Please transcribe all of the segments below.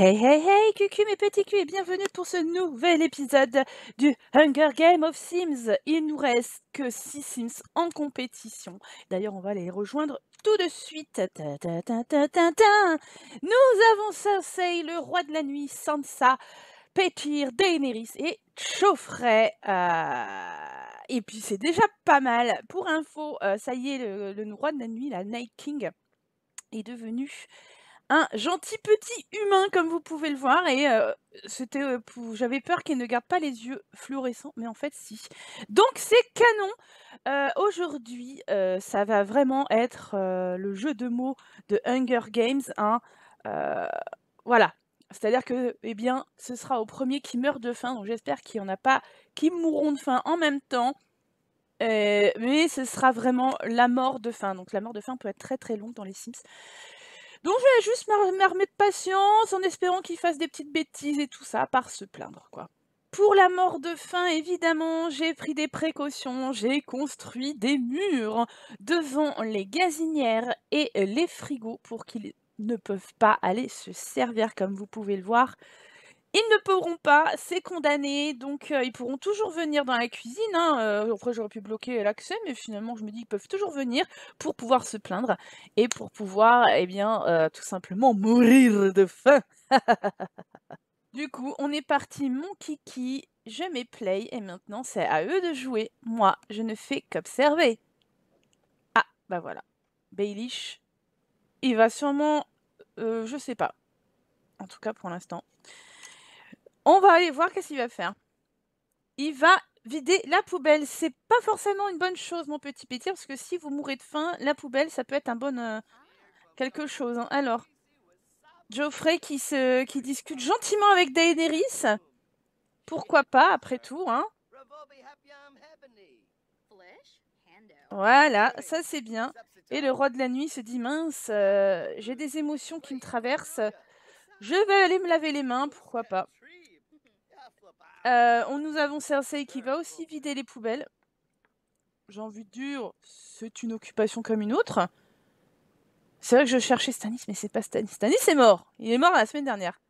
Hey hey hey, cucu mes petits culs et bienvenue pour ce nouvel épisode du Hunger Game of Sims. Il nous reste que 6 Sims en compétition. D'ailleurs, on va les rejoindre tout de suite. nous avons Sensei, le roi de la nuit, Sansa, Petir, Daenerys et Chauffret. Euh, et puis c'est déjà pas mal. Pour info, euh, ça y est, le, le, roi de la nuit, la Night King, est devenu un gentil petit humain, comme vous pouvez le voir. Et euh, c'était, euh, j'avais peur qu'il ne garde pas les yeux fluorescents, mais en fait, si. Donc, c'est canon. Euh, aujourd'hui, ça va vraiment être le jeu de mots de Hunger Games. Hein, voilà. C'est-à-dire que, eh bien, ce sera au premier qui meurt de faim. Donc, j'espère qu'il n'y en a pas qui mourront de faim en même temps. mais ce sera vraiment la mort de faim. Donc la mort de faim peut être très très longue dans les Sims. Donc je vais juste m'armer de patience en espérant qu'il fasse des petites bêtises et tout ça, par se plaindre quoi. Pour la mort de faim, évidemment, j'ai pris des précautions, j'ai construit des murs devant les gazinières et les frigos pour qu'ils ne peuvent pas aller se servir comme vous pouvez le voir. Ils ne pourront pas, c'est condamné, donc euh, ils pourront toujours venir dans la cuisine. Hein. Euh, après, j'aurais pu bloquer l'accès, mais finalement, je me dis qu'ils peuvent toujours venir pour pouvoir se plaindre et pour pouvoir, eh bien, euh, tout simplement mourir de faim. du coup, on est parti, mon kiki, je mets play et maintenant c'est à eux de jouer. Moi, je ne fais qu'observer. Ah, bah voilà. Baelish, il va sûrement, je sais pas. En tout cas pour l'instant. On va aller voir qu'est-ce qu'il va faire. Il va vider la poubelle. C'est pas forcément une bonne chose, mon petit petit. parce que si vous mourrez de faim, la poubelle, ça peut être un bon euh, quelque chose. Hein. Alors, Geoffrey qui, se, qui discute gentiment avec Daenerys. Pourquoi pas, après tout, hein. Voilà, ça c'est bien. Et le roi de la nuit se dit mince, euh, j'ai des émotions qui me traversent. Je vais aller me laver les mains, pourquoi pas. Euh, on nous avons Cersei qui va aussi vider les poubelles. J'ai envie de dire, c'est une occupation comme une autre. C'est vrai que je cherchais Stanis, mais c'est pas Stanis. Stanis est mort. Il est mort la semaine dernière.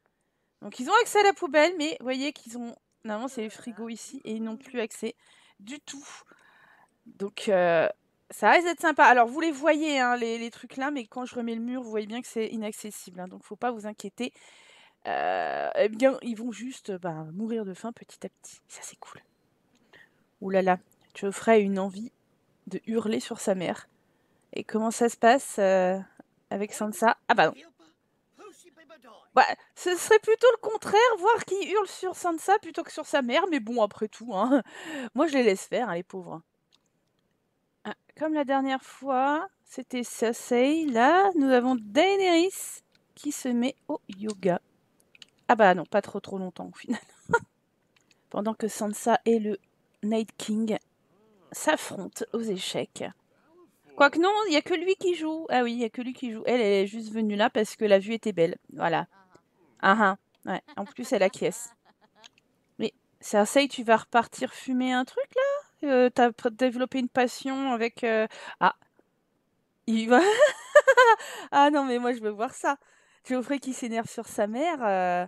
Donc ils ont accès à la poubelle, mais vous voyez qu'ils ont. Normalement, c'est les frigos ici et ils n'ont plus accès du tout. Donc euh, ça reste d'être sympa. Alors vous les voyez, hein, les, trucs là, mais quand je remets le mur, vous voyez bien que c'est inaccessible. Hein. donc faut pas vous inquiéter euh, eh bien, ils vont juste bah, mourir de faim petit à petit. Ça, c'est cool. Ouh là là, tu une envie de hurler sur sa mère. Et comment ça se passe euh, avec Sansa Ah bah non. Bah, ce serait plutôt le contraire, voir qui hurle sur Sansa plutôt que sur sa mère, mais bon, après tout, hein. moi je les laisse faire, hein, les pauvres. Ah, comme la dernière fois, c'était Cersei, là, nous avons Daenerys qui se met au yoga. Ah bah non, pas trop trop longtemps au final. Pendant que Sansa et le Night King s'affrontent aux échecs. Quoique non, il n'y a que lui qui joue. Ah oui, il n'y a que lui qui joue. Elle, est juste venue là parce que la vue était belle. Voilà. Ah ah. Ouais. En plus, elle acquiesce. Mais Cersei, tu vas repartir fumer un truc là euh, T'as développé une passion avec... Euh, ah. Il va... ah non, mais moi, je veux voir ça. Geoffrey qui s'énerve sur sa mère. Euh,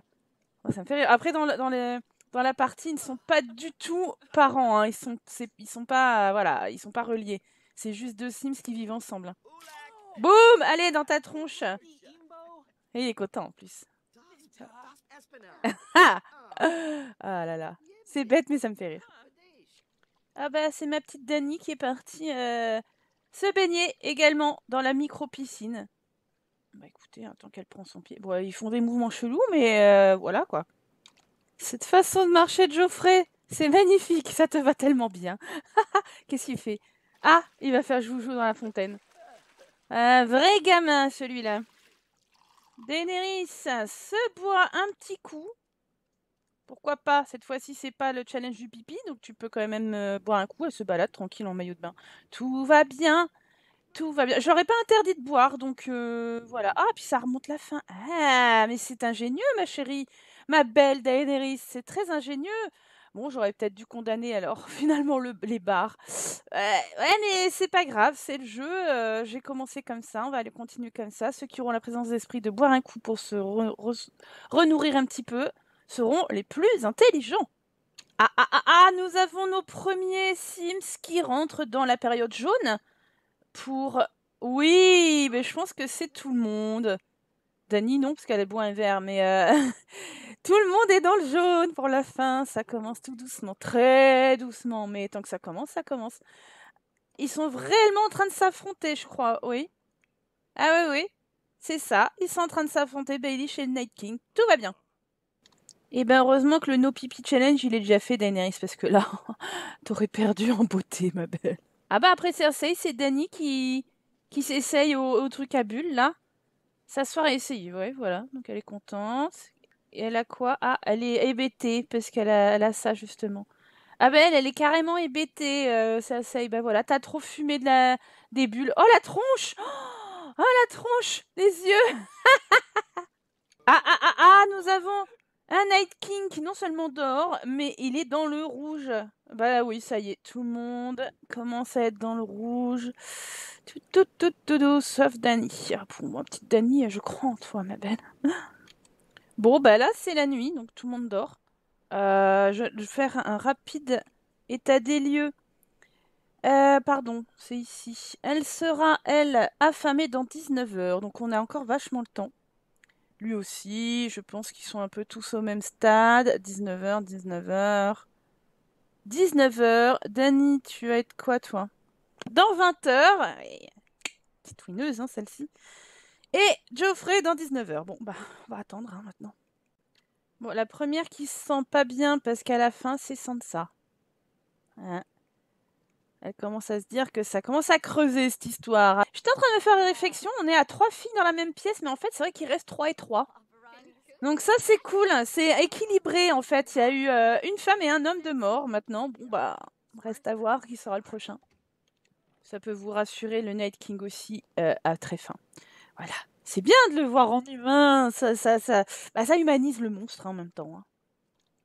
Oh, ça fait rire. Après, dans, la partie, ils ne sont pas du tout parents. Hein. Ils ne sont pas, voilà, ils sont pas reliés. C'est juste deux Sims qui vivent ensemble. Hein. Boum Allez, dans ta tronche Et il est content en plus. ah là là. C'est bête, mais ça me fait rire. Ah bah, c'est ma petite Dani qui est partie euh, se baigner également dans la micro-piscine. Bah écoutez, hein, tant qu'elle prend son pied. Bon, ils font des mouvements chelous, mais euh, voilà quoi. Cette façon de marcher de Geoffrey, c'est magnifique, ça te va tellement bien. Qu'est-ce qu'il fait Ah, il va faire joujou dans la fontaine. Un vrai gamin celui-là. Daenerys se boit un petit coup. Pourquoi pas Cette fois-ci, c'est pas le challenge du pipi, donc tu peux quand même euh, boire un coup. et se balader tranquille en maillot de bain. Tout va bien. Tout va bien. J'aurais pas interdit de boire, donc euh, voilà. Ah, puis ça remonte la fin. Ah, mais c'est ingénieux, ma chérie. Ma belle Daenerys, c'est très ingénieux. Bon, j'aurais peut-être dû condamner alors finalement les bars. ouais, mais c'est pas grave, c'est le jeu. Euh, j'ai commencé comme ça, on va aller continuer comme ça. Ceux qui auront la présence d'esprit de boire un coup pour se renourrir un petit peu seront les plus intelligents. Ah ah ah ah, nous avons nos premiers Sims qui rentrent dans la période jaune pour. Oui, mais je pense que c'est tout le monde. Dany, non, parce qu'elle boit un verre, mais euh, tout le monde est dans le jaune pour la fin. Ça commence tout doucement, très doucement, mais tant que ça commence, ça commence. Ils sont vraiment en train de s'affronter, je crois, oui. Ah oui, oui, c'est ça. Ils sont en train de s'affronter, Bailey chez le Night King. Tout va bien. Et eh ben heureusement que le No Pipi Challenge, il est déjà fait, Daenerys, parce que là, t'aurais perdu en beauté, ma belle. Ah bah après Cersei, c'est Dany qui, qui s'essaye au, truc à bulles, là. S'asseoir et essayer, ouais, voilà. Donc elle est contente. Et elle a quoi Ah, elle est hébétée parce qu'elle a, ça justement. Ah bah elle, est carrément hébétée, Cersei. Euh, bah voilà, t'as trop fumé de la... des bulles. Oh la tronche Oh, oh la tronche Les yeux Ah ah ah ah, nous avons un Night King qui non seulement dort, mais il est dans le rouge. Bah oui, ça y est, tout le monde commence à être dans le rouge. Tout, tout, tout, tout, tout sauf Dany. Ah, pour moi, petite Dany, je crois en toi, ma belle. Bon, bah là, c'est la nuit, donc tout le monde dort. Euh, je vais faire un rapide état des lieux. Euh, pardon, c'est ici. Elle sera, elle, affamée dans 19h, donc on a encore vachement le temps. Lui aussi, je pense qu'ils sont un peu tous au même stade. 19h, 19h. 19h. Dani, tu vas être quoi, toi Dans 20h. Petite winneuse, hein, celle-ci. Et Geoffrey dans 19h. Bon, bah, on va attendre hein, maintenant. Bon, la première qui se sent pas bien parce qu'à la fin, c'est Sansa. Hein elle commence à se dire que ça commence à creuser cette histoire. Je suis en train de me faire une réflexion, on est à trois filles dans la même pièce, mais en fait c'est vrai qu'il reste trois et trois. Donc ça c'est cool, hein, c'est équilibré en fait. Il y a eu euh, une femme et un homme de mort maintenant. Bon bah, reste à voir qui sera le prochain. Ça peut vous rassurer, le Night King aussi à euh, a très faim. Voilà, c'est bien de le voir en humain, ça, ça, ça, bah, ça humanise le monstre hein, en même temps. Hein.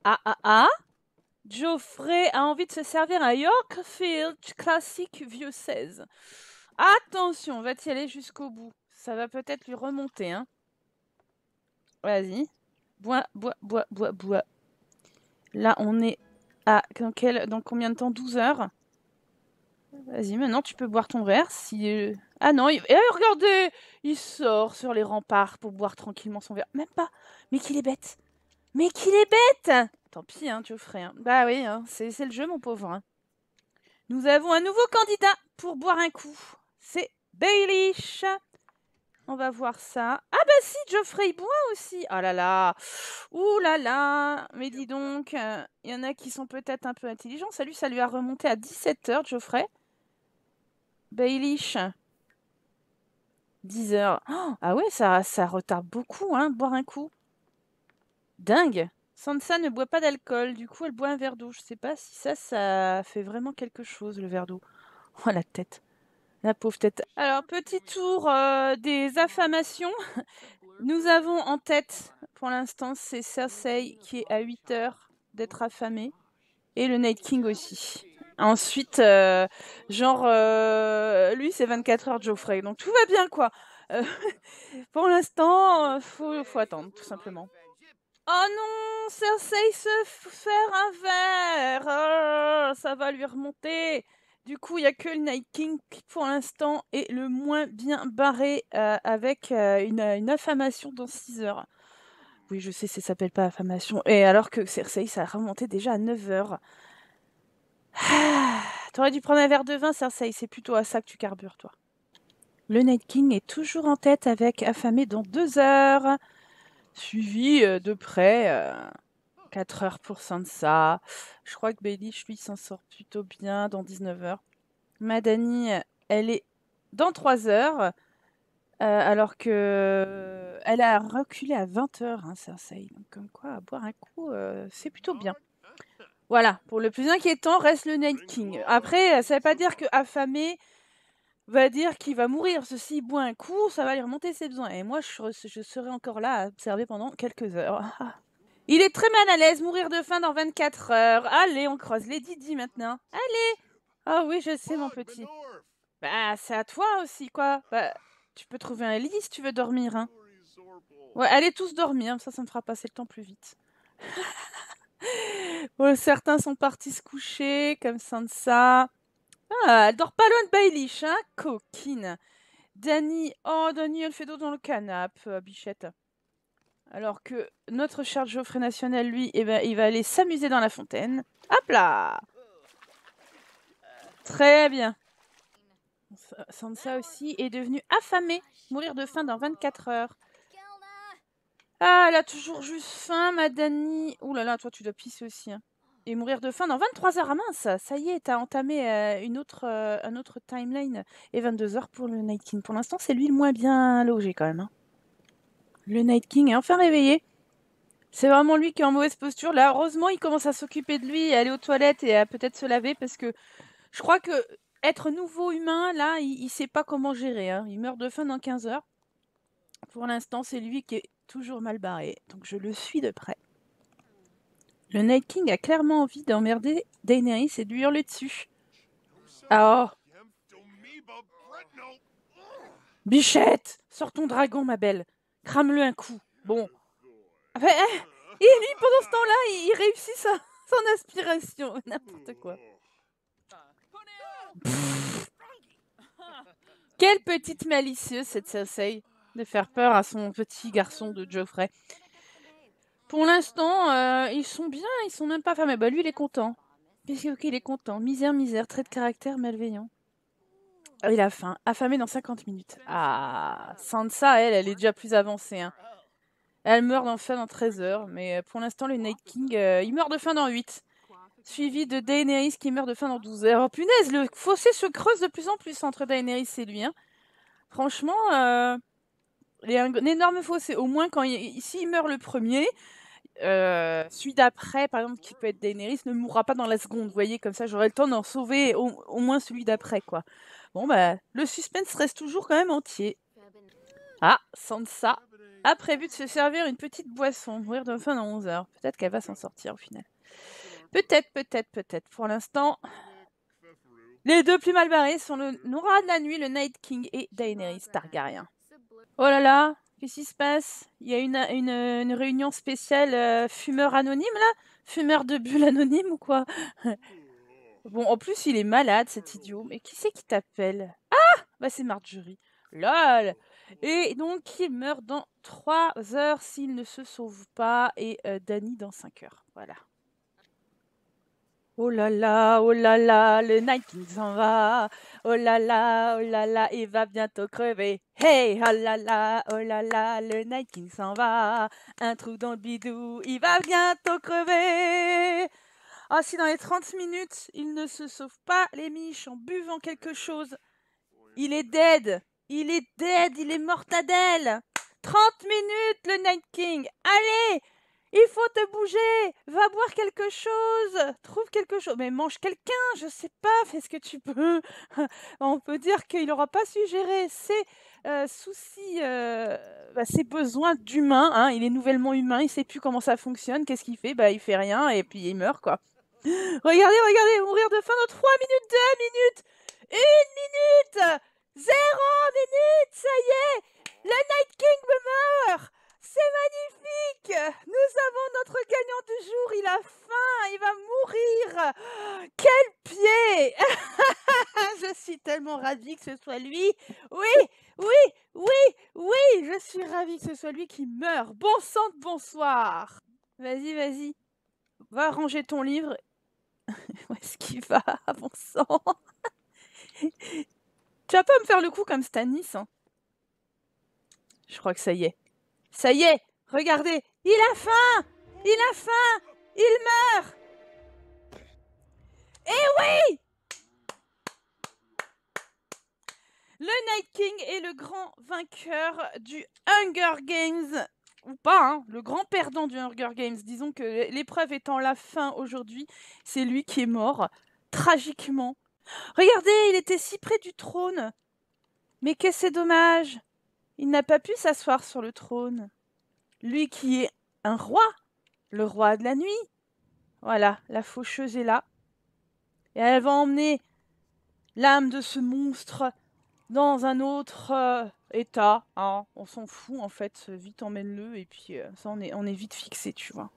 Ah ah ah Geoffrey a envie de se servir un Yorkfield classique vieux 16. Attention, va t aller jusqu'au bout Ça va peut-être lui remonter. Hein. Vas-y. Bois, bois, bois, bois, bois. Là, on est à dans, dans combien de temps 12 heures. Vas-y, maintenant tu peux boire ton verre. Si euh, ah non, eh, regardez, il sort sur les remparts pour boire tranquillement son verre. Même pas. Mais qu'il est bête. Mais qu'il est bête Tant pis, hein, Geoffrey. Hein. Bah oui, hein, c'est le jeu, mon pauvre. Hein. Nous avons un nouveau candidat pour boire un coup. C'est Baelish. On va voir ça. Ah bah si, Geoffrey boit aussi. Oh là là. Ouh là là. Mais dis donc, euh, il y en a qui sont peut-être un peu intelligents. Salut, ça lui a remonté à 17h, Geoffrey. Baelish. 10h. ah ouais, ça, ça retarde beaucoup, hein, boire un coup. Dingue. Sansa ne boit pas d'alcool, du coup elle boit un verre d'eau. Je sais pas si ça, ça fait vraiment quelque chose, le verre d'eau. Oh la tête, la pauvre tête. Alors petit tour euh, des affamations. Nous avons en tête, pour l'instant, c'est Cersei qui est à 8 heures d'être affamée et le Night King aussi. Ensuite, euh, genre, euh, lui, c'est 24 heures Geoffrey, donc tout va bien, quoi. pour l'instant, faut, faut attendre, tout simplement. Oh non, Cersei se faire un verre, oh, ça va lui remonter. Du coup, il n'y a que le Night King qui, pour l'instant, est le moins bien barré euh, avec euh, une, affamation dans 6 heures. Oui, je sais, ça s'appelle pas affamation. Et alors que Cersei, ça a remonté déjà à 9 heures. Ah, t'aurais dû prendre un verre de vin, Cersei. C'est plutôt à ça que tu carbures, toi. Le Night King est toujours en tête avec affamé dans 2 heures suivi euh, de près. 4 euh, heures pour Sansa. Je crois que Baelish, lui, s'en sort plutôt bien dans 19 h Madani, elle est dans 3 heures. Euh, alors que elle a reculé à 20 h hein, Cersei. Donc, comme quoi, à boire un coup, c'est plutôt bien. Voilà, pour le plus inquiétant, reste le Night King. Après, ça ne veut pas dire que affamé, va dire qu'il va mourir. Ceci boit un coup, ça va lui remonter ses besoins. Et moi, je, serai encore là à observer pendant quelques heures. Il est très mal à l'aise, mourir de faim dans 24 heures. Allez, on croise les Didi maintenant. Allez Ah oui, je sais, mon petit. Bah, c'est à toi aussi, quoi. Bah, tu peux trouver un lit si tu veux dormir, hein. Ouais, allez tous dormir, ça, ça me fera passer le temps plus vite. bon, certains sont partis se coucher, comme ça. Ah, elle dort pas loin de Baylish, hein Coquine. Danny, oh Danny, elle fait dos dans le canap', euh, bichette. Alors que notre cher Geoffrey National, lui, eh ben, il va aller s'amuser dans la fontaine. Hop là Très bien. Sansa aussi est devenue affamée, mourir de faim dans 24 heures. Ah, elle a toujours juste faim, ma Dany. Ouh là là, toi tu dois pisser aussi. Hein et mourir de faim dans 23 heures à ah mince. Ça y est, t'as entamé euh, une autre, euh, un autre timeline et 22 heures pour le Night King. Pour l'instant, c'est lui le moins bien logé quand même. Hein. Le Night King est enfin réveillé. C'est vraiment lui qui est en mauvaise posture. Là, heureusement, il commence à s'occuper de lui, à aller aux toilettes et à peut-être se laver parce que je crois que être nouveau humain, là, il, ne sait pas comment gérer. Hein. Il meurt de faim dans 15 heures. Pour l'instant, c'est lui qui est toujours mal barré. Donc je le suis de près. Le Night King a clairement envie d'emmerder Daenerys et de lui hurler dessus. Ah Bichette Sors ton dragon, ma belle Crame-le un coup Bon. et hein, lui, pendant ce temps-là, il, réussit son aspiration. N'importe quoi. Quelle petite malicieuse, cette Cersei, de faire peur à son petit garçon de Geoffrey. Pour l'instant, euh, ils sont bien, ils sont même pas affamés. Bah lui, il est content. Qu'est-ce qu'il est content Misère, misère, trait de caractère malveillant. Oh, il a faim, affamé dans 50 minutes. Ah, Sansa, elle, elle est déjà plus avancée. Hein. Elle meurt faim dans 13 heures, mais euh, pour l'instant, le Night King, euh, il meurt de faim dans 8. Suivi de Daenerys qui meurt de faim dans 12 heures. Oh punaise, le fossé se creuse de plus en plus entre Daenerys et lui. Hein. Franchement, euh, il y a un, énorme fossé. Au moins, quand il, meurt le premier, celui euh, d'après, par exemple, qui peut être Daenerys, ne mourra pas dans la seconde. Vous voyez, comme ça, j'aurai le temps d'en sauver au, moins celui d'après, quoi. Bon, bah, le suspense reste toujours quand même entier. Ah, Sansa a prévu de se servir une petite boisson, mourir de faim dans 11 heures. Peut-être qu'elle va s'en sortir au final. Peut-être, peut-être, peut-être. Pour l'instant, les deux plus mal barrés sont le Nora de la nuit, le Night King et Daenerys Targaryen. Oh là là, qu'est-ce qui se passe Il y a une, réunion spéciale euh, fumeur anonyme là Fumeur de bulle anonyme ou quoi Bon, en plus, il est malade cet idiot. Mais qui c'est qui t'appelle Ah Bah, c'est Marjorie. LOL Et donc, il meurt dans 3 heures s'il ne se sauve pas et euh, Danny dans 5 heures. Voilà. Oh là là, oh là là, le Night King s'en va. Oh là là, oh là là, il va bientôt crever. Hey, oh là là, oh là là, le Night King s'en va. Un trou dans le bidou, il va bientôt crever. Ah, si dans les 30 minutes, il ne se sauve pas, les miches, en buvant quelque chose. Il est dead, il est dead, il est mortadelle. 30 minutes, le Night King. Allez, il faut te bouger Va boire quelque chose Trouve quelque chose Mais mange quelqu'un Je sais pas, fais ce que tu peux On peut dire qu'il n'aura pas su gérer ses euh, soucis, euh, bah, ses besoins d'humain. Hein. Il est nouvellement humain, il sait plus comment ça fonctionne. Qu'est-ce qu'il fait Bah il fait rien et puis il meurt quoi. regardez, regardez, mourir de faim dans 3 minutes, 2 minutes que ce soit lui. Oui, oui, oui, oui, je suis ravie que ce soit lui qui meurt. Bon sang bonsoir. Vas-y, vas-y. Va ranger ton livre. Où est-ce qu'il va, bon sang Tu vas pas me faire le coup comme Stanis, hein Je crois que ça y est. Ça y est Regardez Il a faim Il a faim Il meurt Eh oui Le Night King est le grand vainqueur du Hunger Games, ou pas, hein, le grand perdant du Hunger Games. Disons que l'épreuve étant la fin aujourd'hui, c'est lui qui est mort, tragiquement. Regardez, il était si près du trône. Mais qu'est-ce que c'est dommage. Il n'a pas pu s'asseoir sur le trône. Lui qui est un roi, le roi de la nuit. Voilà, la faucheuse est là. Et elle va emmener l'âme de ce monstre dans un autre euh, état. Hein. On s'en fout en fait, vite emmène-le et puis euh, ça on est, on est vite fixé, tu vois.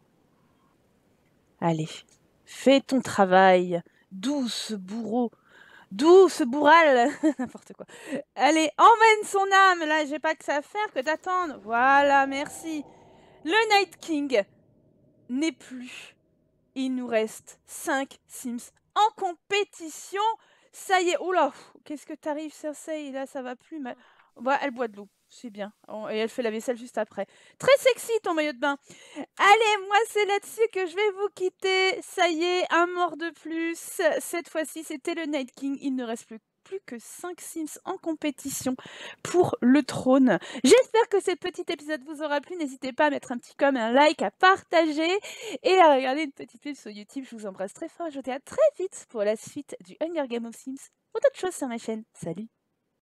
Allez, fais ton travail, douce bourreau, douce bourral. n'importe quoi. Allez, emmène son âme, là j'ai pas que ça à faire que d'attendre. Voilà, merci. Le Night King n'est plus. Il nous reste 5 Sims en compétition. Ça y est, oula, qu'est-ce que t'arrives, Cersei Là, ça va plus. mal. elle boit de l'eau, c'est bien. Et elle fait la vaisselle juste après. Très sexy ton maillot de bain. Allez, moi, c'est là-dessus que je vais vous quitter. Ça y est, un mort de plus. Cette fois-ci, c'était le Night King. Il ne reste plus plus que 5 Sims en compétition pour le trône. J'espère que ce petit épisode vous aura plu. N'hésitez pas à mettre un petit comme un like, à partager et à regarder une petite pub sur YouTube. Je vous embrasse très fort. Je vous dis à très vite pour la suite du Hunger Game of Sims ou d'autres choses sur ma chaîne. Salut